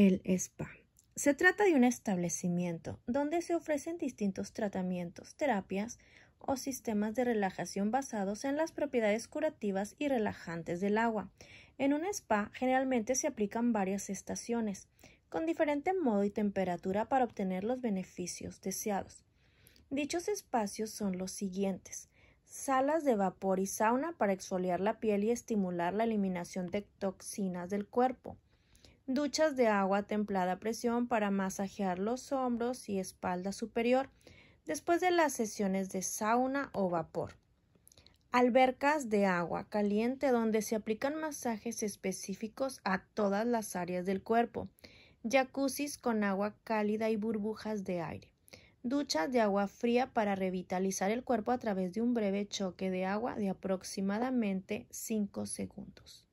El spa. Se trata de un establecimiento donde se ofrecen distintos tratamientos, terapias o sistemas de relajación basados en las propiedades curativas y relajantes del agua. En un spa generalmente se aplican varias estaciones, con diferente modo y temperatura para obtener los beneficios deseados. Dichos espacios son los siguientes salas de vapor y sauna para exfoliar la piel y estimular la eliminación de toxinas del cuerpo, duchas de agua a templada presión para masajear los hombros y espalda superior después de las sesiones de sauna o vapor. Albercas de agua caliente donde se aplican masajes específicos a todas las áreas del cuerpo. Jacuzzis con agua cálida y burbujas de aire. Duchas de agua fría para revitalizar el cuerpo a través de un breve choque de agua de aproximadamente 5 segundos.